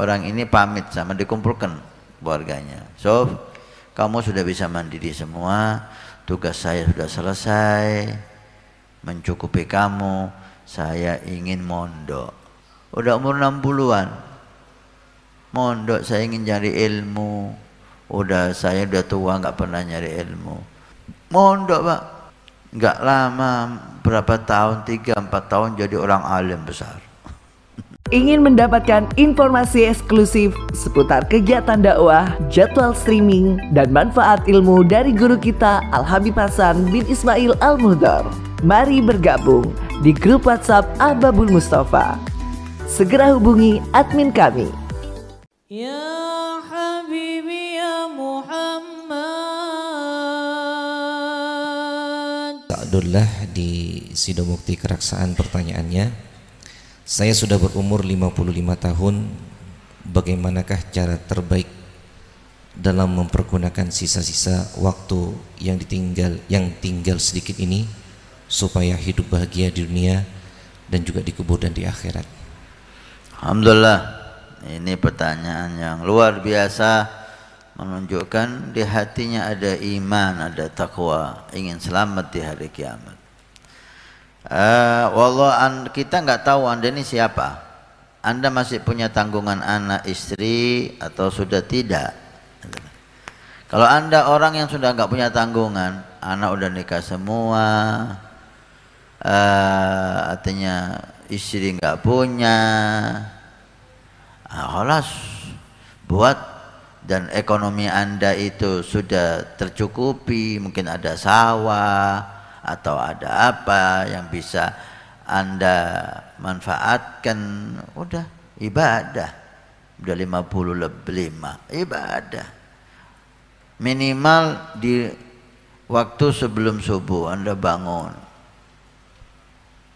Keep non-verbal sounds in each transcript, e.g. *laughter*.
orang ini pamit sama dikumpulkan keluarganya. So, kamu sudah bisa mandiri semua, tugas saya sudah selesai, mencukupi kamu, saya ingin mondok. Udah umur 60-an, mondok saya ingin cari ilmu, udah saya udah tua nggak pernah nyari ilmu. Mondok pak, nggak lama berapa tahun, 3-4 tahun jadi orang alim besar. Ingin mendapatkan informasi eksklusif seputar kegiatan dakwah, jadwal streaming, dan manfaat ilmu dari guru kita Al-Habib Hasan bin Ismail al Mudar? Mari bergabung di grup WhatsApp Ababul Mustafa. Segera hubungi admin kami. Ya Habibi ya Muhammad. Abdullah di Sidomukti Keraksaan pertanyaannya. Saya sudah berumur 55 tahun Bagaimanakah cara terbaik Dalam mempergunakan sisa-sisa waktu yang ditinggal Yang tinggal sedikit ini Supaya hidup bahagia di dunia Dan juga di kubur dan di akhirat Alhamdulillah Ini pertanyaan yang luar biasa Menunjukkan di hatinya ada iman, ada takwa Ingin selamat di hari kiamat Eh, an, kita nggak tahu anda ini siapa. Anda masih punya tanggungan anak istri atau sudah tidak? Kalau anda orang yang sudah nggak punya tanggungan, anak udah nikah semua, uh, artinya istri nggak punya, ah, halas buat dan ekonomi anda itu sudah tercukupi, mungkin ada sawah, atau ada apa yang bisa Anda manfaatkan udah ibadah udah 50 lebih 5 ibadah minimal di waktu sebelum subuh Anda bangun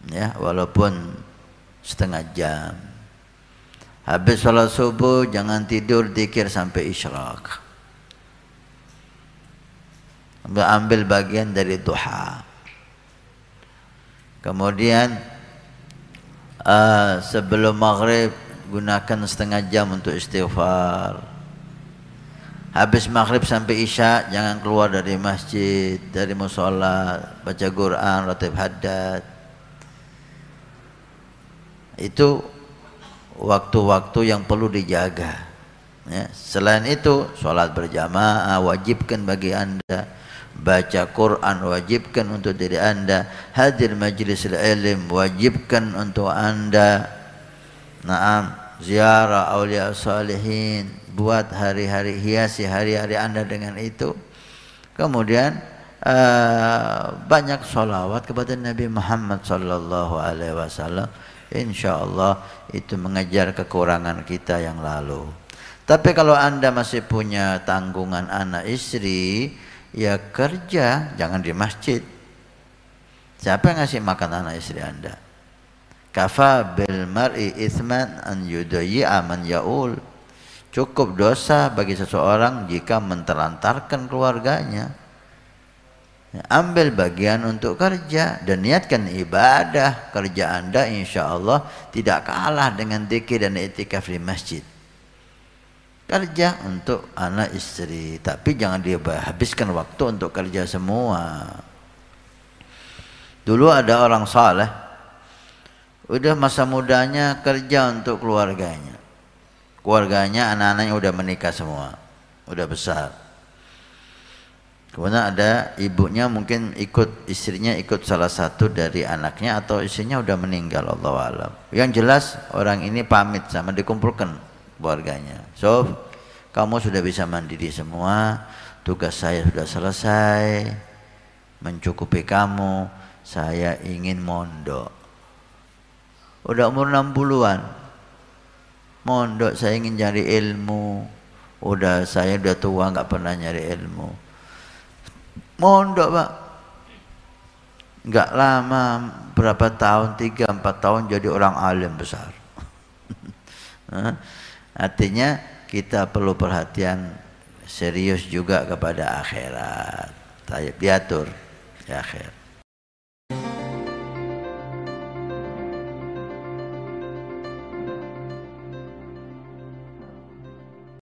ya walaupun setengah jam habis sholat subuh jangan tidur dikir sampai isyraq ambil bagian dari duha Kemudian uh, sebelum maghrib gunakan setengah jam untuk istighfar. Habis maghrib sampai isya jangan keluar dari masjid, dari musola, baca Quran, ratib hadat. Itu waktu-waktu yang perlu dijaga. Ya. Selain itu, sholat berjamaah wajibkan bagi anda baca Quran wajibkan untuk diri anda hadir majlis ilm wajibkan untuk anda naam ziarah aulia salihin buat hari-hari hiasi hari-hari anda dengan itu kemudian uh, banyak solawat kepada Nabi Muhammad sallallahu alaihi wasallam insyaallah itu mengejar kekurangan kita yang lalu tapi kalau anda masih punya tanggungan anak istri ya kerja jangan di masjid siapa yang ngasih makan anak istri anda kafa bil mar'i isman an yudayi aman yaul cukup dosa bagi seseorang jika mentelantarkan keluarganya ambil bagian untuk kerja dan niatkan ibadah kerja anda insya Allah tidak kalah dengan dikir dan etikaf di masjid kerja untuk anak istri tapi jangan dia habiskan waktu untuk kerja semua dulu ada orang salah, udah masa mudanya kerja untuk keluarganya keluarganya anak-anaknya udah menikah semua udah besar kemudian ada ibunya mungkin ikut istrinya ikut salah satu dari anaknya atau istrinya udah meninggal Allah alam yang jelas orang ini pamit sama dikumpulkan keluarganya. So, kamu sudah bisa mandiri semua, tugas saya sudah selesai, mencukupi kamu, saya ingin mondok. Udah umur 60-an, mondok saya ingin cari ilmu, udah saya udah tua nggak pernah nyari ilmu. Mondok pak, nggak lama berapa tahun, tiga empat tahun jadi orang alim besar. *laughs* Artinya kita perlu perhatian serius juga kepada akhirat. Tayyib diatur di akhirat.